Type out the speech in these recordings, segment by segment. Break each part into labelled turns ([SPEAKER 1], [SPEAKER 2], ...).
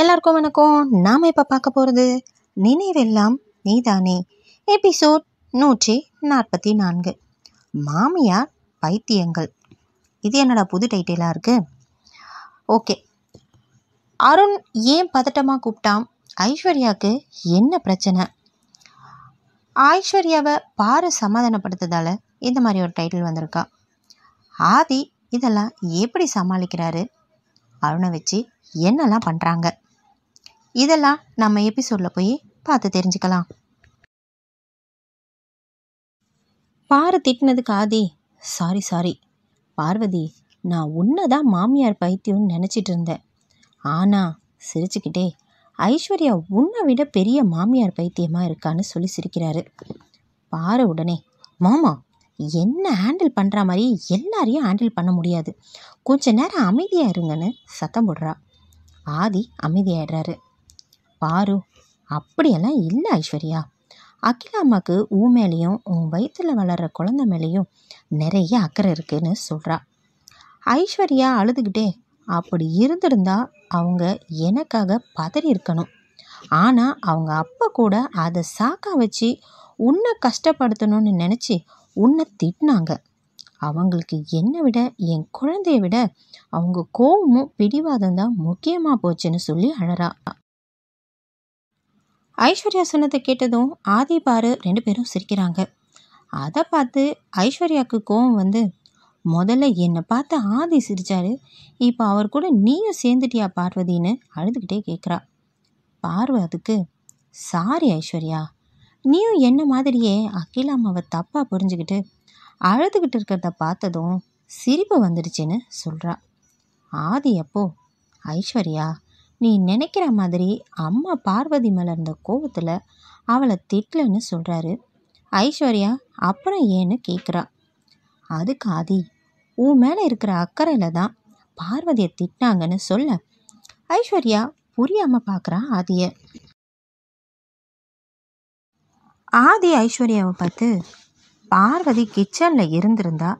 [SPEAKER 1] எல்லாருக்கும் வணக்கம் நாம் இப்போ பார்க்க போகிறது நினைவெல்லாம் நீதானே எபிசோட் நூற்றி நாற்பத்தி நான்கு மாமியார் பைத்தியங்கள் இது என்னடா புது டைட்டிலாக இருக்குது ஓகே அருண் ஏன் பதட்டமாக கூப்பிட்டான் ஐஸ்வர்யாவுக்கு என்ன பிரச்சனை ஐஸ்வர்யாவை பாரு சமாதானப்படுத்ததால் இந்த மாதிரி ஒரு டைட்டில் வந்திருக்கா ஆதி இதெல்லாம் எப்படி சமாளிக்கிறாரு அருணை வச்சு என்னெல்லாம் பண்ணுறாங்க இதெல்லாம் நம்ம எபிசோடில் போய் பார்த்து தெரிஞ்சுக்கலாம் பாரு திட்டினதுக்கு ஆதி சாரி சாரி பார்வதி நான் உன்னை தான் மாமியார் பைத்தியம்னு நினச்சிட்டு இருந்தேன் ஆனால் சிரிச்சுக்கிட்டே ஐஸ்வர்யா உன்னை விட பெரிய மாமியார் பைத்தியமாக இருக்கான்னு சொல்லி சிரிக்கிறாரு பாரு உடனே மாமா என்ன ஹேண்டில் பண்ணுற மாதிரி எல்லாரையும் ஹேண்டில் பண்ண முடியாது கொஞ்ச நேரம் அமைதியாக இருங்கன்னு சத்தம் போடுறா ஆதி அமைதியாயிடுறாரு பாரு அப்படியெல்லாம் இல்லை ஐஸ்வர்யா அகில அம்மாவுக்கு உன் மேலேயும் உன் வயிற்றில் வளர்கிற குழந்த மேலேயும் நிறைய அக்கறை இருக்குன்னு சொல்கிறா ஐஸ்வர்யா அழுதுகிட்டே அப்படி இருந்திருந்தா அவங்க எனக்காக பதறி இருக்கணும் ஆனால் அவங்க அப்போ கூட அதை சாக்கா வச்சு உன்னை கஷ்டப்படுத்தணும்னு நினச்சி உன்னை திட்டினாங்க அவங்களுக்கு என்னை விட என் குழந்தைய விட அவங்க கோவமும் பிடிவாதம் தான் முக்கியமாக போச்சுன்னு சொல்லி அழறா ஐஸ்வர்யா சொன்னதை கேட்டதும் ஆதி பாரு ரெண்டு பேரும் சிரிக்கிறாங்க அதை பார்த்து ஐஸ்வர்யாவுக்கு கோவம் வந்து முதல்ல என்னை பார்த்து ஆதி சிரித்தார் இப்போ அவர் கூட நீயும் சேர்ந்துட்டியா பார்வதின்னு அழுதுகிட்டே கேட்குறா பார்வை அதுக்கு சாரி ஐஸ்வர்யா நீயும் என்ன மாதிரியே அகிலாமாவை தப்பாக புரிஞ்சுக்கிட்டு அழுதுகிட்டு இருக்கிறத பார்த்ததும் சிரிப்பு வந்துடுச்சுன்னு சொல்கிறா ஆதி அப்போ ஐஸ்வர்யா நீ நினைக்கிற மாதிரி அம்மா பார்வதி மேலே இருந்த கோபத்தில் அவளை திட்டலன்னு சொல்கிறாரு ஐஸ்வர்யா அப்புறம் ஏன்னு கேட்குறா அதுக்கு ஆதி உன் மேலே இருக்கிற அக்கறையில் தான் பார்வதியை திட்டாங்கன்னு சொல்ல ஐஸ்வர்யா புரியாமல் பார்க்குறான் ஆதியை ஆதி ஐஸ்வர்யாவை பார்த்து பார்வதி கிச்சனில் இருந்திருந்தா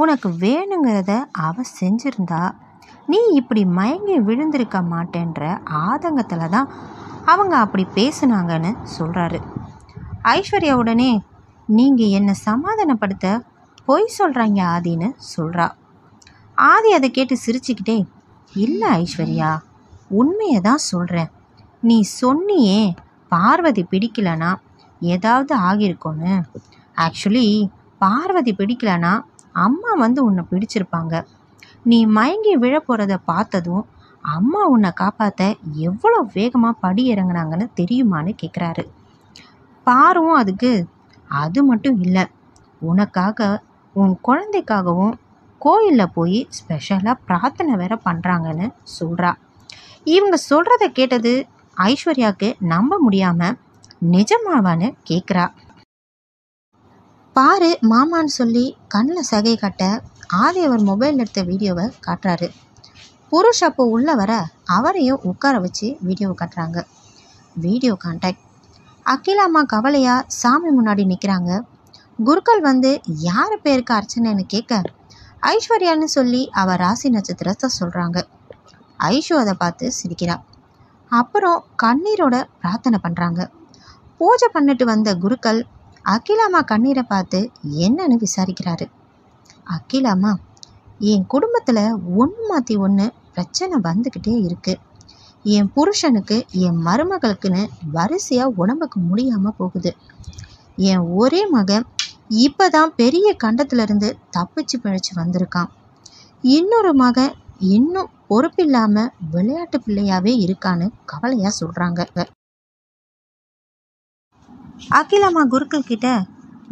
[SPEAKER 1] உனக்கு வேணுங்கிறத அவ செஞ்சிருந்தா நீ இப்படி மயங்கி விழுந்திருக்க மாட்டேன்ற ஆதங்கத்தில் தான் அவங்க அப்படி பேசுனாங்கன்னு சொல்கிறாரு ஐஸ்வர்யா உடனே நீங்கள் என்னை சமாதானப்படுத்த பொய் சொல்கிறாங்க ஆதின்னு சொல்கிறா ஆதி அதை கேட்டு சிரிச்சுக்கிட்டே இல்லை ஐஸ்வர்யா உண்மையை தான் சொல்கிறேன் நீ சொன்னியே பார்வதி பிடிக்கலனா ஏதாவது ஆகியிருக்கோன்னு ஆக்சுவலி பார்வதி பிடிக்கலனா அம்மா வந்து உன்னை பிடிச்சிருப்பாங்க நீ மயங்கி விழ போகிறத பார்த்ததும் அம்மா உன்னை காப்பாற்ற எவ்வளோ வேகமாக படி இறங்கினாங்கன்னு தெரியுமான்னு கேட்குறாரு பாரும் அதுக்கு அது மட்டும் இல்லை உனக்காக உன் குழந்தைக்காகவும் கோயிலில் போய் ஸ்பெஷலாக பிரார்த்தனை வேற பண்ணுறாங்கன்னு சொல்கிறா இவங்க சொல்கிறத கேட்டது ஐஸ்வர்யாவுக்கு நம்ப முடியாமல் நிஜமாவான்னு கேட்குறா பாரு மாமான்னு சொல்லி கண்ணில் சகை கட்ட ஆதி அவர் மொபைல் எடுத்த வீடியோவை காட்டுறாரு புருஷ் அப்போ உள்ளே வர அவரையும் உட்கார வச்சு வீடியோவை காட்டுறாங்க வீடியோ கான்டாக்ட் அகிலா அம்மா கவலையாக சாமி முன்னாடி நிற்கிறாங்க குருக்கள் வந்து யார் பேருக்கு அர்ச்சனைன்னு கேட்க ஐஸ்வர்யான்னு சொல்லி அவள் ராசி நட்சத்திரத்தை சொல்கிறாங்க ஐஷு அதை பார்த்து சிரிக்கிறாள் அப்புறம் கண்ணீரோட பிரார்த்தனை பண்ணுறாங்க பூஜை பண்ணிட்டு வந்த குருக்கள் அகிலாமா கண்ணீரை பார்த்து என்னன்னு விசாரிக்கிறாரு அகிலாமா என் குடும்பத்தில் ஒன்று மாற்றி ஒன்று பிரச்சனை வந்துக்கிட்டே இருக்குது என் புருஷனுக்கு என் மருமகளுக்குன்னு வரிசையாக உடம்புக்கு முடியாமல் போகுது என் ஒரே மகன் இப்போ தான் பெரிய கண்டத்துலேருந்து தப்பிச்சு பிழைச்சி வந்திருக்கான் இன்னொரு மகன் இன்னும் பொறுப்பில்லாமல் விளையாட்டு பிள்ளையாகவே இருக்கான்னு கவலையாக சொல்கிறாங்க அகிலம்மா குருக்கள் கிட்ட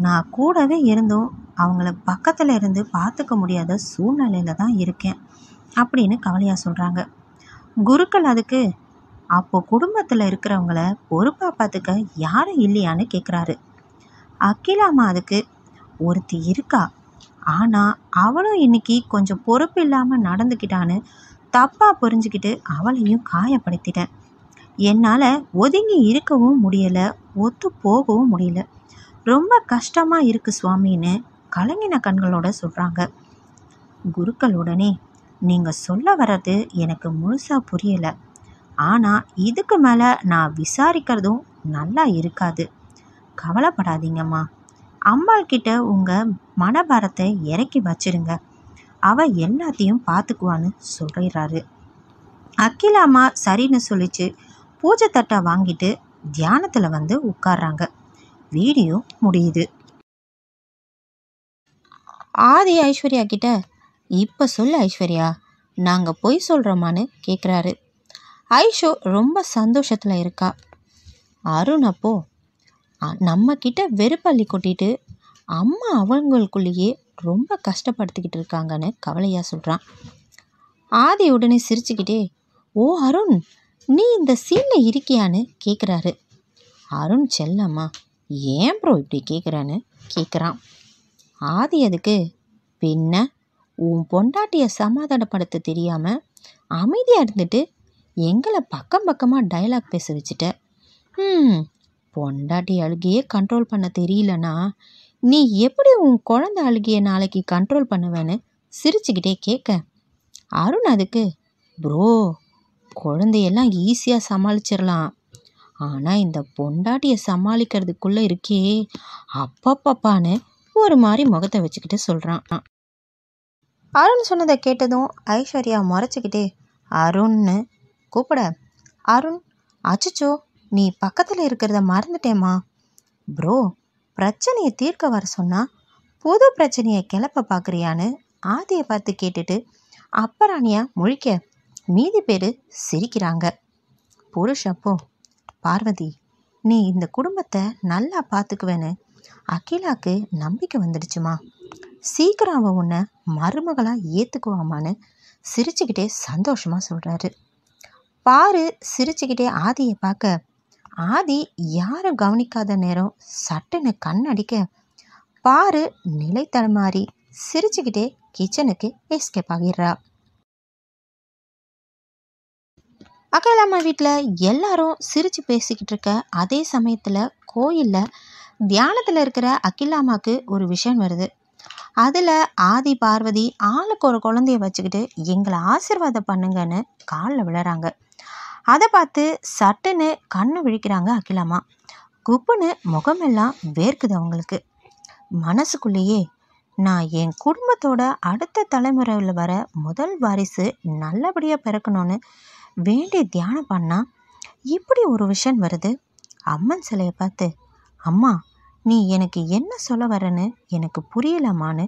[SPEAKER 1] நான் கூடவே இருந்தும் அவங்கள பக்கத்தில் இருந்து பார்த்துக்க முடியாத சூழ்நிலையில் தான் இருக்கேன் அப்படின்னு கவலையாக சொல்கிறாங்க குருக்கள் அதுக்கு அப்போது குடும்பத்தில் இருக்கிறவங்கள பொறுப்பாக பார்த்துக்க யாரும் இல்லையான்னு கேட்குறாரு அகிலாமா அதுக்கு ஒருத்தி இருக்கா ஆனால் அவளும் இன்னைக்கு கொஞ்சம் பொறுப்பு இல்லாமல் நடந்துக்கிட்டான்னு தப்பாக புரிஞ்சுக்கிட்டு அவளையும் காயப்படுத்திட்டேன் என்னால் ஒதுங்கி இருக்கவும் முடியலை ஒத்து போகவும் முடியல ரொம்ப கஷ்டமாக இருக்குது சுவாமின்னு கலங்கின கண்களோட சொல்கிறாங்க குருக்கள் உடனே நீங்கள் சொல்ல வர்றது எனக்கு முழுசாக புரியலை ஆனால் இதுக்கு மேலே நான் விசாரிக்கிறதும் நல்லா இருக்காது கவலைப்படாதீங்கம்மா அம்மாள் கிட்ட உங்கள் மனபாரத்தை இறக்கி வச்சிருங்க அவள் எல்லாத்தையும் பார்த்துக்குவான்னு சொல்லிடுறாரு அக்கிலாமா சரின்னு சொல்லிச்சு பூஜை தட்டை வாங்கிட்டு தியானத்தில் வந்து உட்கார்றாங்க வீடியோ முடியுது ஆதி ஐஸ்வர்யா கிட்ட இப்போ சொல்லு ஐஸ்வர்யா நாங்கள் பொய் சொல்கிறோமான்னு கேட்குறாரு ஐஷோ ரொம்ப சந்தோஷத்தில் இருக்கா அருண் அப்போ நம்மக்கிட்ட வெறுப்பள்ளி கொட்டிட்டு அம்மா அவங்களுக்குள்ளேயே ரொம்ப கஷ்டப்படுத்திக்கிட்டு இருக்காங்கன்னு கவலையாக சொல்கிறான் ஆதி உடனே சிரிச்சுக்கிட்டே ஓ அருண் நீ இந்த சீனில் இருக்கியான்னு கேட்குறாரு அருண் செல்லம்மா ஏன் ப்ரோ இப்படி கேட்குறான்னு கேட்குறான் ஆதி அதுக்கு பின்ன உன் பொண்டாட்டியை சமாதானப்படுத்த தெரியாமல் அமைதியாக இருந்துட்டு எங்களை பக்கம் பக்கமாக டைலாக் பேச வச்சுட்ட ம் பொண்டாட்டி அழுகையே கண்ட்ரோல் பண்ண தெரியலனா நீ எப்படி உன் குழந்த அழுகையை நாளைக்கு கண்ட்ரோல் பண்ணுவேன்னு சிரிச்சுக்கிட்டே கேட்க அருண் அதுக்கு ப்ரோ குழந்தையெல்லாம் ஈஸியாக சமாளிச்சிடலாம் ஆனால் இந்த பொண்டாட்டியை சமாளிக்கிறதுக்குள்ளே இருக்கே அப்பப்பான்னு ஒரு மாதிரி முகத்தை வச்சுக்கிட்டு சொல்கிறான் அருண் சொன்னதை கேட்டதும் ஐஸ்வர்யா முறைச்சிக்கிட்டே அருண்னு கூப்பிட அருண் அச்சுச்சோ நீ பக்கத்தில் இருக்கிறத மறந்துட்டேம்மா ப்ரோ பிரச்சனையை தீர்க்க வர சொன்னால் புது பிரச்சனையை கிளப்ப பார்க்குறியான்னு ஆதியை பார்த்து கேட்டுட்டு அப்பராணியா முழிக்க மீதி பேர் சிரிக்கிறாங்க புருஷப்போ பார்வதி நீ இந்த குடும்பத்தை நல்லா பார்த்துக்குவேன்னு அகிலாக்கு நம்பிக்கை வந்துடுச்சுமா சீக்கிரம் அவன் உன்னை மருமகளாக ஏற்றுக்குவாமான்னு சிரிச்சுக்கிட்டே சந்தோஷமாக சொல்கிறாரு பாரு சிரிச்சுக்கிட்டே ஆதியை பார்க்க ஆதி யாரும் கவனிக்காத நேரம் சட்டுன்னு கண்ணடிக்க பாரு நிலை தடுமாறி சிரிச்சுக்கிட்டே கிச்சனுக்கு எஸ்கேப் ஆகிடுறா அக்கறை அம்மா வீட்டில் எல்லாரும் சிரித்து பேசிக்கிட்டு இருக்க அதே சமயத்தில் கோயிலில் தியானத்தில் இருக்கிற அக்கிலாமாக்கு ஒரு விஷயம் வருது அதில் ஆதி பார்வதி ஆளுக்கு ஒரு குழந்தைய வச்சுக்கிட்டு எங்களை ஆசிர்வாதம் பண்ணுங்கன்னு காலில் விழுறாங்க அதை பார்த்து சட்டுன்னு கண்ணு விழிக்கிறாங்க அக்கிலாமா குப்புன்னு முகமெல்லாம் வேர்க்குது அவங்களுக்கு மனசுக்குள்ளேயே நான் என் குடும்பத்தோட அடுத்த தலைமுறையில் வர முதல் வாரிசு நல்லபடியாக பிறக்கணும்னு வேண்டி தியானம் பண்ணால் இப்படி ஒரு விஷன் வருது அம்மன் சிலையை பார்த்து அம்மா நீ எனக்கு என்ன சொல்ல வரேன்னு எனக்கு புரியலமான்னு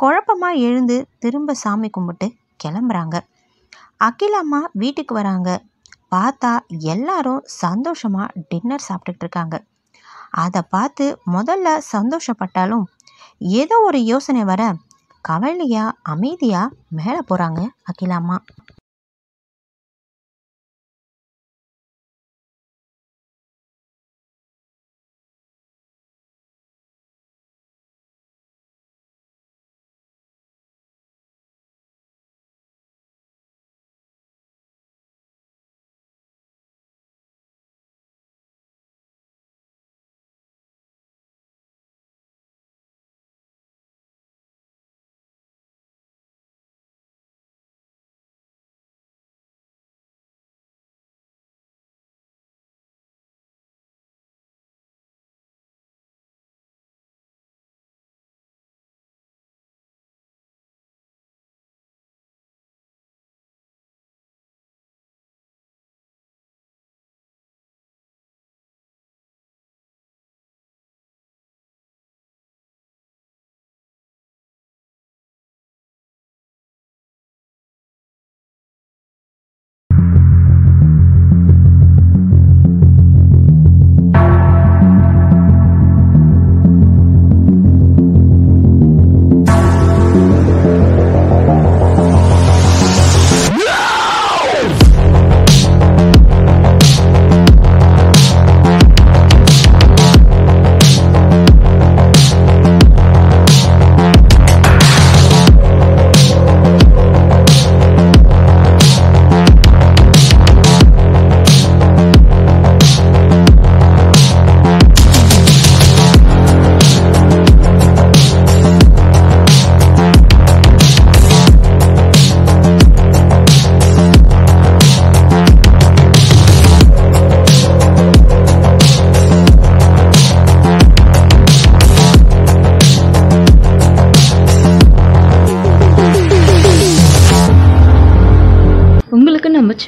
[SPEAKER 1] குழப்பமாக எழுந்து திரும்ப சாமி கும்பிட்டு கிளம்புறாங்க அகில அம்மா வீட்டுக்கு வராங்க பார்த்தா எல்லாரும் சந்தோஷமாக டின்னர் சாப்பிட்டுட்டு இருக்காங்க அதை பார்த்து முதல்ல சந்தோஷப்பட்டாலும் ஏதோ ஒரு யோசனை வர கவலையாக அமைதியாக மேலே போகிறாங்க அகிலாம்மா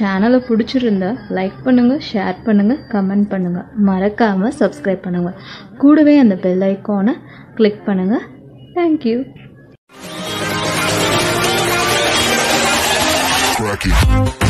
[SPEAKER 1] சேனலை பிடிச்சிருந்தா லைக் பண்ணுங்கள் ஷேர் பண்ணுங்கள் கமெண்ட் பண்ணுங்கள் மறக்காமல் சப்ஸ்கிரைப் பண்ணுங்கள் கூடவே அந்த பெல் ஐக்கானை கிளிக் பண்ணுங்கள் தேங்க்யூ Rocky.